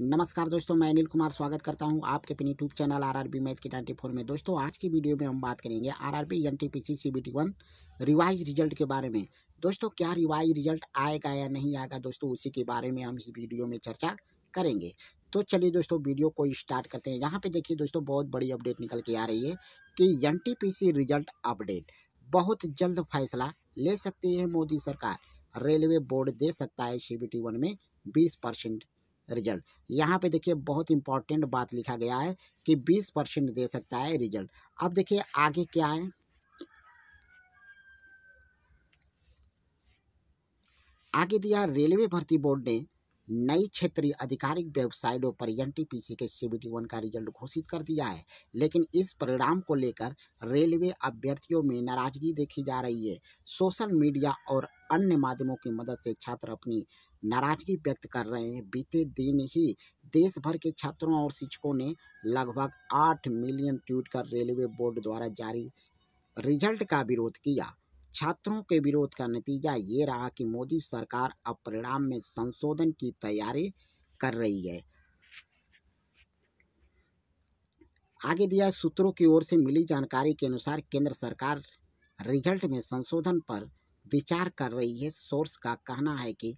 नमस्कार दोस्तों मैं अनिल कुमार स्वागत करता हूं आपके अपने YouTube channel R R B math की ट्वेंटी फोर में दोस्तों आज की वीडियो में हम बात करेंगे R R B N T P C C B T one revise result के बारे में दोस्तों क्या रिवाइज रिजल्ट आएगा या नहीं आएगा दोस्तों उसी के बारे में हम इस वीडियो में चर्चा करेंगे तो चलिए दोस्तों वीडियो को स्टार्ट करते हैं यहाँ पर देखिए दोस्तों बहुत बड़ी अपडेट निकल के आ रही है कि N T P C result update बहुत जल्द फैसला ले सकती है मोदी सरकार रेलवे बोर्ड दे सकता है सी बी टी वन में बीस परसेंट रिजल्ट यहाँ पे देखिए बहुत इंपॉर्टेंट बात लिखा गया है कि बीस परसेंट दे सकता है रिजल्ट अब देखिए आगे क्या है आगे दिया रेलवे भर्ती बोर्ड ने नई क्षेत्रीय आधिकारिक वेबसाइटों पर एन के सी वन का रिजल्ट घोषित कर दिया है लेकिन इस परिणाम को लेकर रेलवे अभ्यर्थियों में नाराजगी देखी जा रही है सोशल मीडिया और अन्य माध्यमों की मदद से छात्र अपनी नाराजगी व्यक्त कर रहे हैं बीते दिन ही देश भर के छात्रों और शिक्षकों ने लगभग आठ मिलियन ट्वीट कर रेलवे बोर्ड द्वारा जारी रिजल्ट का विरोध किया छात्रों के विरोध का नतीजा ये रहा कि मोदी सरकार अब परिणाम में संशोधन की तैयारी कर रही है आगे दिया सूत्रों की ओर से मिली जानकारी के अनुसार केंद्र सरकार रिजल्ट में संशोधन पर विचार कर रही है सोर्स का कहना है कि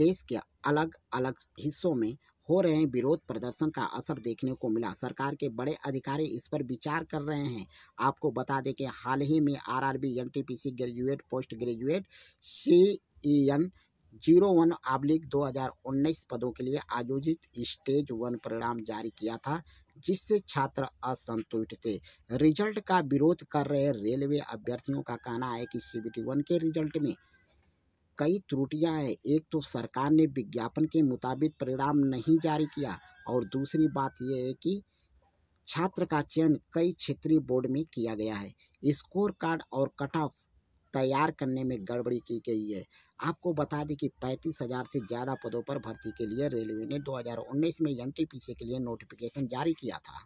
देश के अलग अलग हिस्सों में हो रहे विरोध प्रदर्शन का असर देखने को मिला सरकार के बड़े अधिकारी इस पर विचार कर रहे हैं आपको बता दें कि हाल ही में RRB NTPC graduate post graduate CEN zero one आब्लिक दो हज़ार उन्नीस पदों के लिए आयोजित स्टेज वन परिणाम जारी किया था जिससे छात्र असंतुष्ट थे रिजल्ट का विरोध कर रहे रेलवे अभ्यर्थियों का कहना है कि सीबीटी वन के रिजल्ट में कई त्रुटियां हैं एक तो सरकार ने विज्ञापन के मुताबिक परिणाम नहीं जारी किया और दूसरी बात यह है कि छात्र का चयन कई क्षेत्रीय बोर्ड में किया गया है स्कोर कार्ड और कट ऑफ तैयार करने में गड़बड़ी की गई है आपको बता दें कि पैंतीस हज़ार से ज़्यादा पदों पर भर्ती के लिए रेलवे ने 2019 में एनटीपीसी के लिए नोटिफिकेशन जारी किया था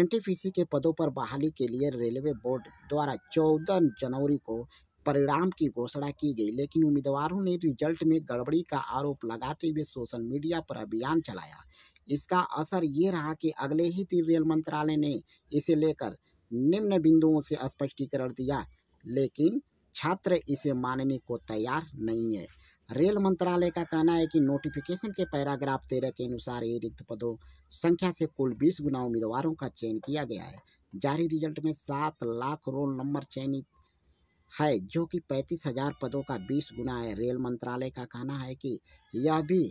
एनटीपीसी के पदों पर बहाली के लिए रेलवे बोर्ड द्वारा 14 जनवरी को परिणाम की घोषणा की गई लेकिन उम्मीदवारों ने रिजल्ट में गड़बड़ी का आरोप लगाते हुए सोशल मीडिया पर अभियान चलाया इसका असर ये रहा कि अगले ही दिन रेल मंत्रालय ने इसे लेकर निम्न बिंदुओं से स्पष्टीकरण दिया लेकिन छात्र इसे मानने को तैयार नहीं है रेल मंत्रालय का कहना है कि नोटिफिकेशन के पैराग्राफ तेरह के अनुसार ये रिक्त पदों संख्या से कुल बीस गुना उम्मीदवारों का चयन किया गया है जारी रिजल्ट में सात लाख रोल नंबर चयनित है जो कि पैंतीस हजार पदों का बीस गुना है रेल मंत्रालय का कहना है कि यह भी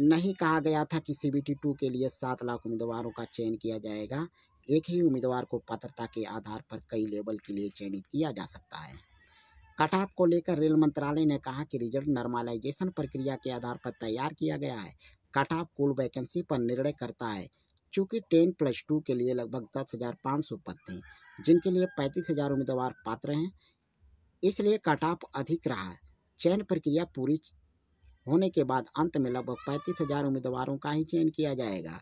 नहीं कहा गया था कि सी बी के लिए सात लाख उम्मीदवारों का चयन किया जाएगा एक ही उम्मीदवार को पात्रता के आधार पर कई लेवल के लिए चयनित किया जा सकता है कटाप को लेकर रेल मंत्रालय ने कहा कि रिजल्ट नॉर्मलाइजेशन प्रक्रिया के आधार पर तैयार किया गया है कटाप कुल वैकेंसी पर निर्णय करता है चूँकि टेन प्लस टू के लिए लगभग दस हज़ार पाँच सौ पद थे जिनके लिए पैंतीस हज़ार उम्मीदवार पात्र हैं इसलिए कट ऑफ अधिक रहा चयन प्रक्रिया पूरी होने के बाद अंत में लगभग पैंतीस हज़ार उम्मीदवारों का ही चयन किया जाएगा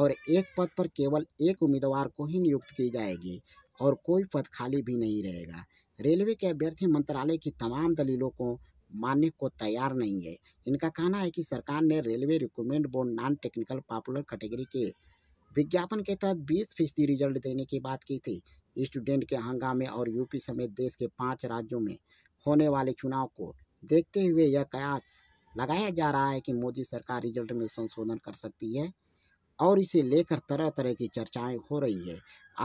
और एक पद पर केवल एक उम्मीदवार को ही नियुक्त की जाएगी और कोई पद खाली भी नहीं रहेगा रेलवे के अभ्यर्थी मंत्रालय की तमाम दलीलों को मानने को तैयार नहीं है इनका कहना है कि सरकार ने railway recruitment board non technical popular category के विज्ञापन के तहत बीस फीसदी रिजल्ट देने की बात की थी स्टूडेंट के हंगामे और यूपी समेत देश के पांच राज्यों में होने वाले चुनाव को देखते हुए यह कयास लगाया जा रहा है कि मोदी सरकार रिजल्ट में संशोधन कर सकती है और इसे लेकर तरह तरह की चर्चाएं हो रही है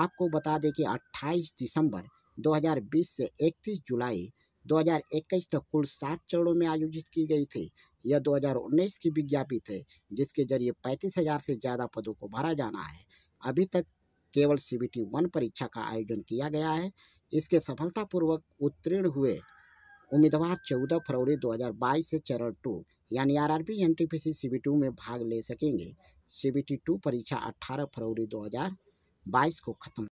आपको बता दें कि 28 दिसंबर 2020 से 31 जुलाई 2021 तक कुल सात चरणों में आयोजित की गई थी यह 2019 की विज्ञापित है जिसके जरिए 35,000 से ज़्यादा पदों को भरा जाना है अभी तक केवल सी बी टी वन परीक्षा का आयोजन किया गया है इसके सफलतापूर्वक उत्तीर्ण हुए उम्मीदवार 14 फरवरी 2022 से चरण टू यानी R R P N T P C C B T two भाग ले सकेंगे सी बी टी टू परीक्षा अट्ठारह फरवरी बाईस को खत्म